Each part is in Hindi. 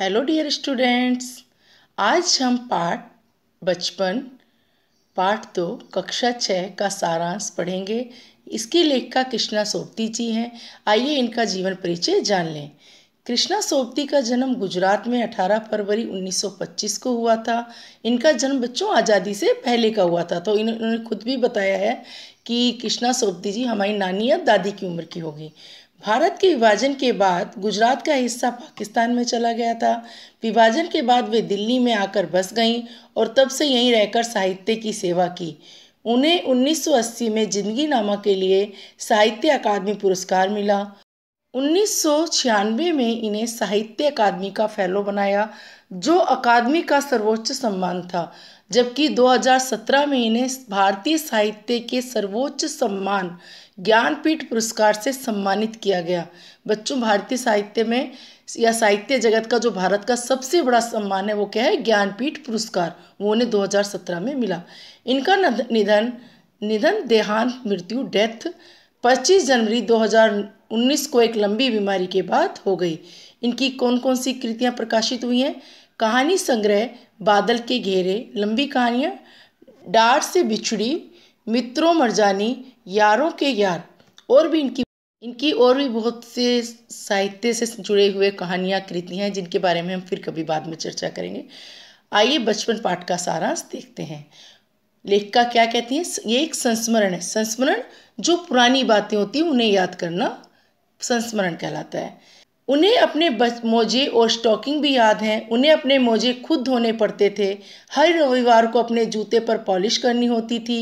हेलो डियर स्टूडेंट्स आज हम पाठ बचपन पाठ दो कक्षा छः का सारांश पढ़ेंगे इसके लेखका कृष्णा सोबती जी हैं आइए इनका जीवन परिचय जान लें कृष्णा सोबती का जन्म गुजरात में 18 फरवरी 1925 को हुआ था इनका जन्म बच्चों आज़ादी से पहले का हुआ था तो इन्होंने खुद भी बताया है कि कृष्णा सोपती जी हमारी नानी या दादी की उम्र की होगी भारत के विभाजन के बाद गुजरात का हिस्सा पाकिस्तान में चला गया था विभाजन के बाद वे दिल्ली में आकर बस गईं और तब से यहीं रहकर साहित्य की सेवा की उन्हें 1980 में जिंदगी नामा के लिए साहित्य अकादमी पुरस्कार मिला 1996 में इन्हें साहित्य अकादमी का फेलो बनाया जो अकादमी का सर्वोच्च सम्मान था जबकि 2017 में इन्हें भारतीय साहित्य के सर्वोच्च सम्मान ज्ञानपीठ पुरस्कार से सम्मानित किया गया बच्चों भारतीय साहित्य में या साहित्य जगत का जो भारत का सबसे बड़ा सम्मान है वो क्या है ज्ञानपीठ पुरस्कार वो उन्हें 2017 में मिला इनका निधन निधन देहांत मृत्यु डेथ 25 जनवरी 2019 को एक लंबी बीमारी के बाद हो गई इनकी कौन कौन सी कृतियां प्रकाशित हुई हैं कहानी संग्रह बादल के घेरे लंबी कहानियाँ डार से बिछड़ी मित्रों मरजानी यारों के यार और भी इनकी इनकी और भी बहुत से साहित्य से जुड़े हुए कहानियाँ कृतियाँ हैं जिनके बारे में हम फिर कभी बाद में चर्चा करेंगे आइए बचपन पाठ का सारांश देखते हैं लेखिका क्या कहती हैं ये एक संस्मरण है संस्मरण जो पुरानी बातें होती हैं उन्हें याद करना संस्मरण कहलाता है उन्हें अपने बस मोजे और स्टॉकिंग भी याद हैं उन्हें अपने मोजे खुद धोने पड़ते थे हर रविवार को अपने जूते पर पॉलिश करनी होती थी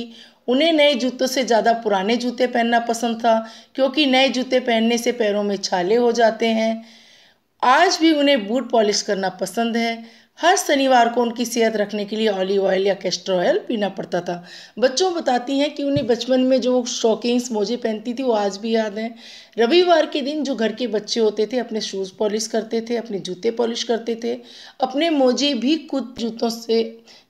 उन्हें नए जूतों से ज़्यादा पुराने जूते पहनना पसंद था क्योंकि नए जूते पहनने से पैरों में छाले हो जाते हैं आज भी उन्हें बूट पॉलिश करना पसंद है हर शनिवार को उनकी सेहत रखने के लिए ऑलिव ऑयल या कैस्टर ऑयल पीना पड़ता था बच्चों बताती हैं कि उन्हें बचपन में जो शॉकिंग्स मोजे पहनती थी वो आज भी याद हैं रविवार के दिन जो घर के बच्चे होते थे अपने शूज़ पॉलिश करते थे अपने जूते पॉलिश करते थे अपने मोजे भी खुद जूतों से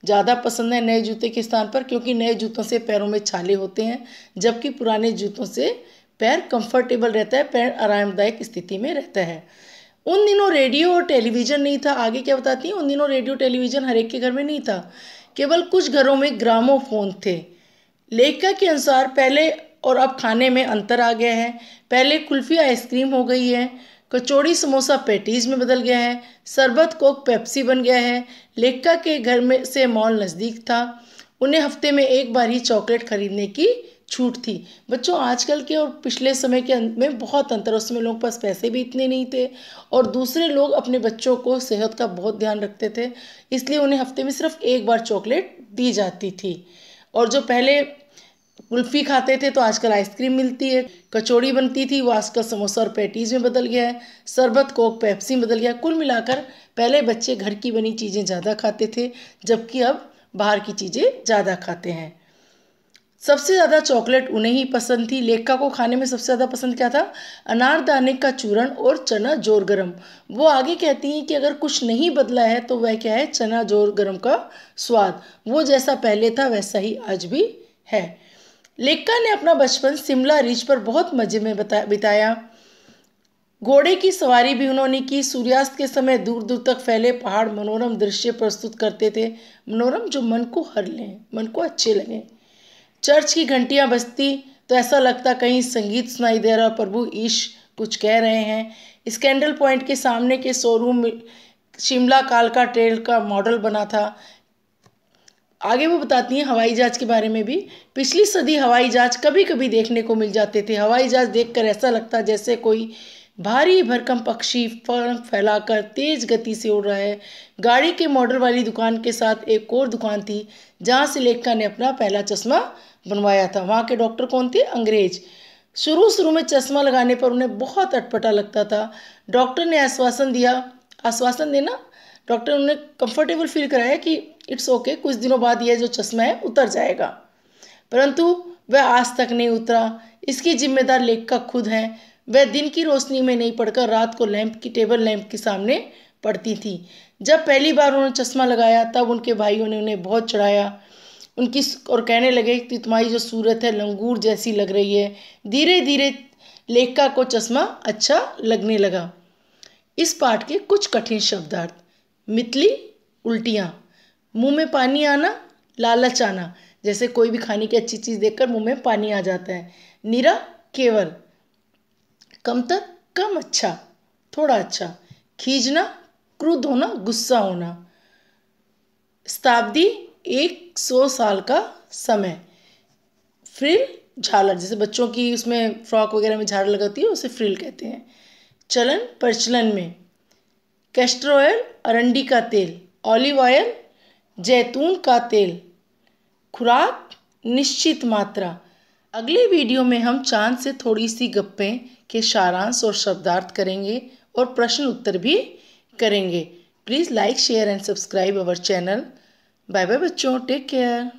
ज़्यादा पसंद है नए जूते के स्थान पर क्योंकि नए जूतों से पैरों में छाले होते हैं जबकि पुराने जूतों से पैर कंफर्टेबल रहता है पैर आरामदायक स्थिति में रहता है उन दिनों रेडियो और टेलीविज़न नहीं था आगे क्या बताती हैं उन दिनों रेडियो टेलीविज़न हर एक के घर में नहीं था केवल कुछ घरों में ग्रामोफोन थे लेखिका के अनुसार पहले और अब खाने में अंतर आ गया है पहले कुल्फ़ी आइसक्रीम हो गई है कचौड़ी समोसा पेटीज़ में बदल गया है शरबत कोक पेप्सी बन गया है लेखिका के घर में से मॉल नज़दीक था उन्हें हफ्ते में एक बार ही चॉकलेट खरीदने की छूट थी बच्चों आजकल के और पिछले समय के में बहुत अंतर उस समय लोगों के पास पैसे भी इतने नहीं थे और दूसरे लोग अपने बच्चों को सेहत का बहुत ध्यान रखते थे इसलिए उन्हें हफ्ते में सिर्फ एक बार चॉकलेट दी जाती थी और जो पहले कुल्फ़ी खाते थे तो आजकल आइसक्रीम मिलती है कचौड़ी बनती थी वो आजकल समोसा और पैटीज़ में बदल गया है शरबत कोक पेप्सी में बदल गया कुल मिलाकर पहले बच्चे घर की बनी चीज़ें ज़्यादा खाते थे जबकि अब बाहर की चीज़ें ज़्यादा खाते हैं सबसे ज़्यादा चॉकलेट उन्हें ही पसंद थी लेखका को खाने में सबसे ज़्यादा पसंद क्या था अनारदाने का चूरण और चना जोर गरम वो आगे कहती हैं कि अगर कुछ नहीं बदला है तो वह क्या है चना जोर गरम का स्वाद वो जैसा पहले था वैसा ही आज भी है लेखका ने अपना बचपन शिमला रिज पर बहुत मज़े में बिताया घोड़े की सवारी भी उन्होंने की सूर्यास्त के समय दूर दूर तक फैले पहाड़ मनोरम दृश्य प्रस्तुत करते थे मनोरम जो मन को हर लें मन को अच्छे लगें चर्च की घंटियाँ बजती तो ऐसा लगता कहीं संगीत सुनाई दे रहा प्रभु ईश कुछ कह रहे हैं स्कैंडल पॉइंट के सामने के शोरूम में शिमला कालका ट्रेल का मॉडल बना था आगे वो बताती हैं हवाई जहाज के बारे में भी पिछली सदी हवाई जहाज कभी कभी देखने को मिल जाते थे हवाई जहाज देखकर ऐसा लगता जैसे कोई भारी भरकम पक्षी पंख फैलाकर तेज गति से उड़ रहा है गाड़ी के मॉडल वाली दुकान के साथ एक और दुकान थी जहाँ से लेखिका ने अपना पहला चश्मा बनवाया था वहाँ के डॉक्टर कौन थे अंग्रेज शुरू शुरू में चश्मा लगाने पर उन्हें बहुत अटपटा लगता था डॉक्टर ने आश्वासन दिया आश्वासन देना डॉक्टर ने उन्हें कंफर्टेबल फील कराया कि इट्स ओके कुछ दिनों बाद यह जो चश्मा है उतर जाएगा परंतु वह आज तक नहीं उतरा इसकी जिम्मेदार लेखिका खुद हैं वह दिन की रोशनी में नहीं पढ़कर रात को लैंप की टेबल लैंप के सामने पढ़ती थी जब पहली बार उन्होंने चश्मा लगाया तब उनके भाइयों ने उन्हें बहुत चढ़ाया उनकी और कहने लगे कि तुम्हारी जो सूरत है लंगूर जैसी लग रही है धीरे धीरे लेखका को चश्मा अच्छा लगने लगा इस पाठ के कुछ कठिन शब्दार्थ मितली उल्टियाँ मुंह में पानी आना लालच आना जैसे कोई भी खाने की अच्छी चीज़ देखकर मुंह में पानी आ जाता है निरा केवल कमतर कम अच्छा थोड़ा अच्छा खींचना क्रुद्ध होना गुस्सा होना शताब्दी एक सौ साल का समय फ्रिल झालर जैसे बच्चों की उसमें फ्रॉक वगैरह में झालर लगाती है उसे फ्रिल कहते हैं चलन प्रचलन में कैस्टर ऑयल अरंडी का तेल ऑलिव ऑयल जैतून का तेल खुराक निश्चित मात्रा अगले वीडियो में हम चांद से थोड़ी सी गप्पें के सारांश और शब्दार्थ करेंगे और प्रश्न उत्तर भी करेंगे please like share and subscribe our channel bye bye बच्चों टेक केयर